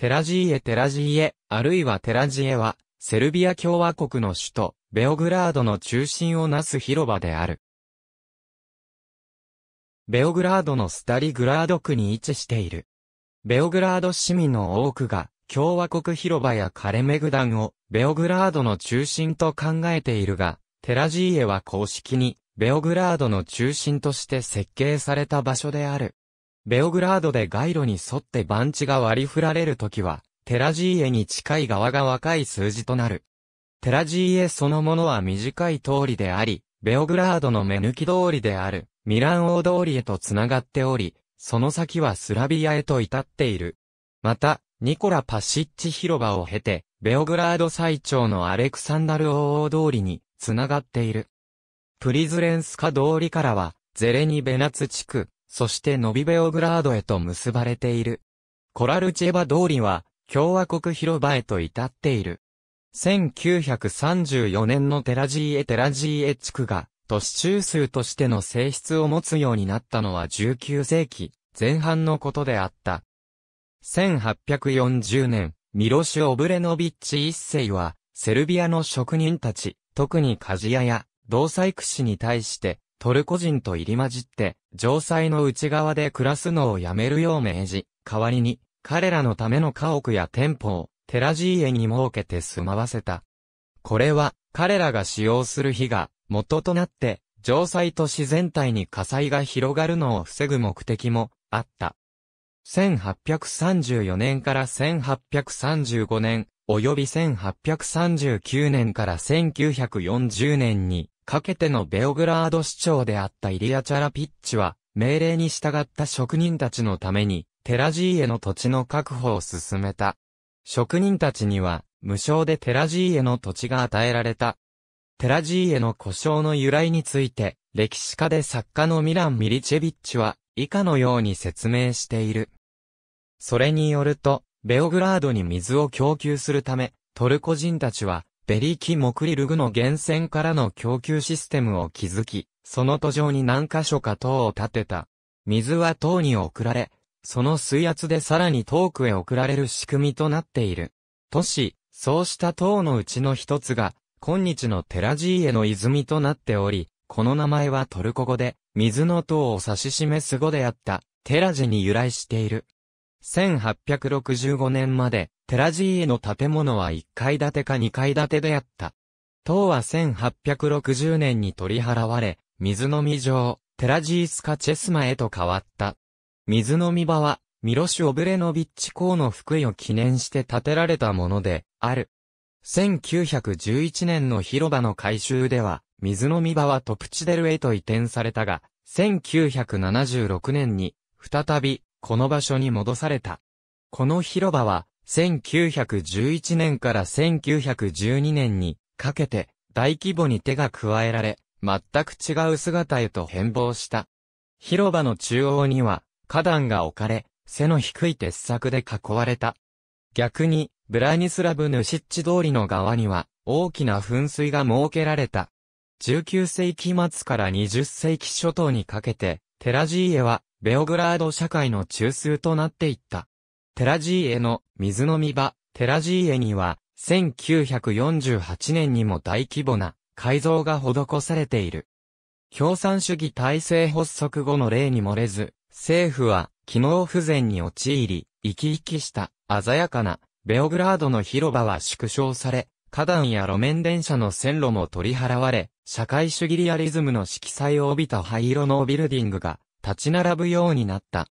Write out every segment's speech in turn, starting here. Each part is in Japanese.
テラジーエテラジーエ、あるいはテラジエは、セルビア共和国の首都、ベオグラードの中心をなす広場である。ベオグラードのスタリグラード区に位置している。ベオグラード市民の多くが、共和国広場やカレメグダンを、ベオグラードの中心と考えているが、テラジーエは公式に、ベオグラードの中心として設計された場所である。ベオグラードで街路に沿って番地が割り振られるときは、テラジーエに近い側が若い数字となる。テラジーエそのものは短い通りであり、ベオグラードの目抜き通りである、ミラン大通りへと繋がっており、その先はスラビアへと至っている。また、ニコラ・パシッチ広場を経て、ベオグラード最長のアレクサンダル王王通りに繋がっている。プリズレンスカ通りからは、ゼレニベナツ地区、そしてノビベオグラードへと結ばれている。コラルチェバ通りは、共和国広場へと至っている。1934年のテラジーエテラジーエ地区が、都市中枢としての性質を持つようになったのは19世紀前半のことであった。1840年、ミロシュ・オブレノビッチ一世は、セルビアの職人たち、特に鍛冶屋や、同細工師に対して、トルコ人と入り混じって、城塞の内側で暮らすのをやめるよう命じ、代わりに、彼らのための家屋や店舗を、テラジーエに設けて住まわせた。これは、彼らが使用する火が、元となって、城塞都市全体に火災が広がるのを防ぐ目的も、あった。1834年から1835年、及び1839年から1940年に、かけてのベオグラード市長であったイリア・チャラピッチは、命令に従った職人たちのために、テラジーへの土地の確保を進めた。職人たちには、無償でテラジーへの土地が与えられた。テラジーへの故障の由来について、歴史家で作家のミラン・ミリチェビッチは、以下のように説明している。それによると、ベオグラードに水を供給するため、トルコ人たちは、ベリーキモクリルグの源泉からの供給システムを築き、その途上に何箇所か塔を建てた。水は塔に送られ、その水圧でさらに遠くへ送られる仕組みとなっている。都市、そうした塔のうちの一つが、今日のテラジーエの泉となっており、この名前はトルコ語で、水の塔を指し示す語であった、テラジに由来している。1865年まで、寺寺への建物は1階建てか2階建てであった。塔は1860年に取り払われ、水飲み場、寺寺スカチェスマへと変わった。水飲み場は、ミロシュ・オブレノビッチ公の福井を記念して建てられたもので、ある。1911年の広場の改修では、水飲み場はトプチデルへと移転されたが、1976年に、再び、この場所に戻された。この広場は、1911年から1912年にかけて大規模に手が加えられ、全く違う姿へと変貌した。広場の中央には花壇が置かれ、背の低い鉄柵で囲われた。逆に、ブラニスラブ・ヌシッチ通りの側には大きな噴水が設けられた。19世紀末から20世紀初頭にかけて、テラジーエはベオグラード社会の中枢となっていった。テラジーエの水飲み場、テラジーエには、1948年にも大規模な改造が施されている。共産主義体制発足後の例に漏れず、政府は機能不全に陥り、生き生きした鮮やかなベオグラードの広場は縮小され、花壇や路面電車の線路も取り払われ、社会主義リアリズムの色彩を帯びた灰色のビルディングが立ち並ぶようになった。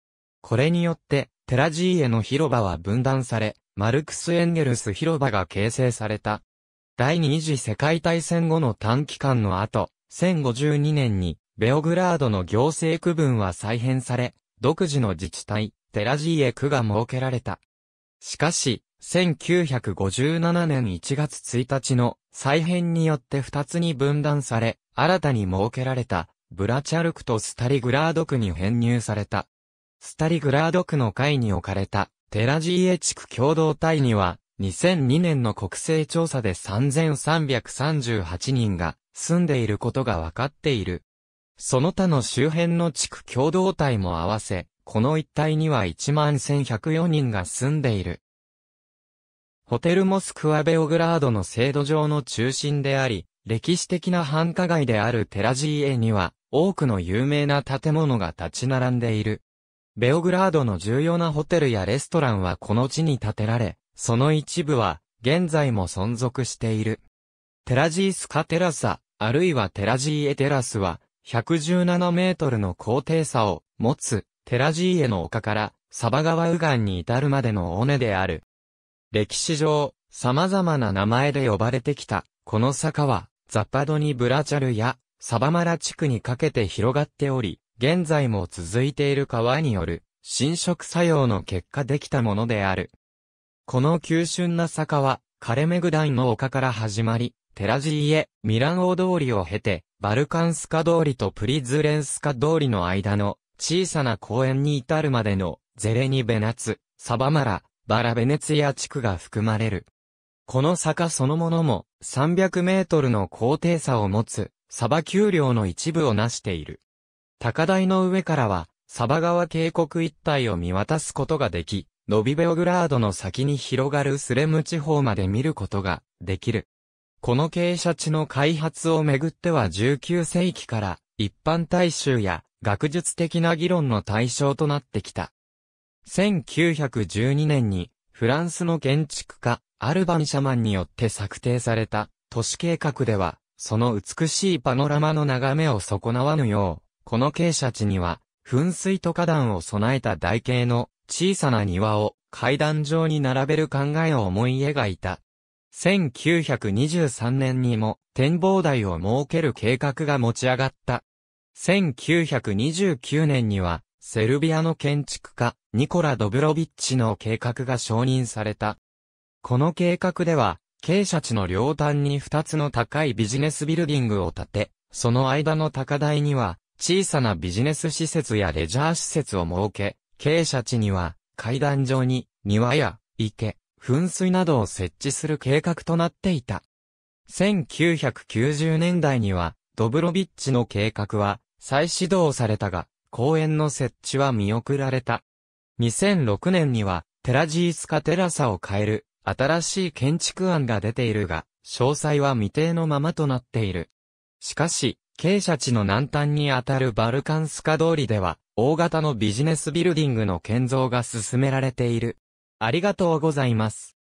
これによって、テラジーエの広場は分断され、マルクス・エンゲルス広場が形成された。第二次世界大戦後の短期間の後、1052年に、ベオグラードの行政区分は再編され、独自の自治体、テラジーエ区が設けられた。しかし、1957年1月1日の再編によって2つに分断され、新たに設けられたブラチャルクとスタリグラード区に編入された。スタリグラード区の会に置かれた、テラジーエ地区共同体には、2002年の国勢調査で3338人が住んでいることが分かっている。その他の周辺の地区共同体も合わせ、この一帯には11104人が住んでいる。ホテルモスクワベオグラードの制度上の中心であり、歴史的な繁華街であるテラジーエには、多くの有名な建物が立ち並んでいる。ベオグラードの重要なホテルやレストランはこの地に建てられ、その一部は現在も存続している。テラジースカテラサ、あるいはテラジーエテラスは、117メートルの高低差を持つテラジーエの丘からサバ川右岸に至るまでの尾根である。歴史上、様々な名前で呼ばれてきた、この坂は、ザパドニ・ブラチャルや、サバマラ地区にかけて広がっており、現在も続いている川による侵食作用の結果できたものである。この急峻な坂は、カレメグダンの丘から始まり、テラジーへ、ミランオ通りを経て、バルカンスカ通りとプリズレンスカ通りの間の小さな公園に至るまでのゼレニベナツ、サバマラ、バラベネツィ地区が含まれる。この坂そのものも300メートルの高低差を持つサバ丘陵の一部をなしている。高台の上からは、サバ川渓谷一帯を見渡すことができ、ノビベオグラードの先に広がるスレム地方まで見ることができる。この傾斜地の開発をめぐっては19世紀から一般大衆や学術的な議論の対象となってきた。1912年にフランスの建築家アルバン・シャマンによって策定された都市計画ではその美しいパノラマの眺めを損なわぬよう、この傾斜地には、噴水と花壇を備えた台形の小さな庭を階段状に並べる考えを思い描いた。1923年にも展望台を設ける計画が持ち上がった。1929年には、セルビアの建築家、ニコラ・ドブロビッチの計画が承認された。この計画では、傾斜地の両端に2つの高いビジネスビルディングを建て、その間の高台には、小さなビジネス施設やレジャー施設を設け、傾斜地には、階段上に、庭や、池、噴水などを設置する計画となっていた。1990年代には、ドブロビッチの計画は、再始動されたが、公園の設置は見送られた。2006年には、テラジースカテラサを変える、新しい建築案が出ているが、詳細は未定のままとなっている。しかし、傾斜地の南端にあたるバルカンスカ通りでは、大型のビジネスビルディングの建造が進められている。ありがとうございます。